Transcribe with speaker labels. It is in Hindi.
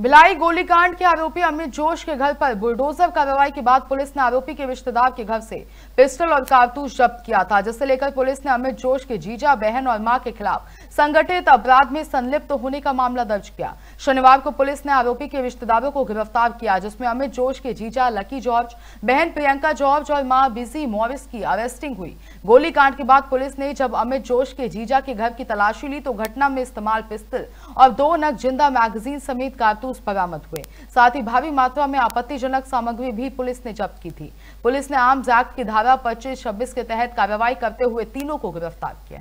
Speaker 1: बिलाई गोलीकांड के आरोपी अमित जोश के घर पर बुलडोजर कार्रवाई के बाद पुलिस ने आरोपी के रिश्तेदार के घर से पिस्टल और कारतूस जब्त किया था जिसे लेकर पुलिस ने अमित जोश के जीजा बहन और मां के खिलाफ संगठित अपराध में संलिप्त तो होने का मामला दर्ज किया शनिवार को पुलिस ने आरोपी के रिश्तेदारों को गिरफ्तार किया जिसमें अमित जोश के जीजा लकी जॉर्ज बहन प्रियंका जॉर्ज और माँ बिजी मॉरिस की अरेस्टिंग हुई गोलीकांड के बाद पुलिस ने जब अमित जोश के जीजा के घर की तलाशी ली तो घटना में इस्तेमाल पिस्तल और दो नग जिंदा मैगजीन समेत कार कारतूस तो बरामद हुए साथ ही भारी मात्रा में आपत्तिजनक सामग्री भी पुलिस ने जब्त की थी पुलिस ने आम जैक की धारा पच्चीस छब्बीस के तहत कार्रवाई करते हुए तीनों को गिरफ्तार किया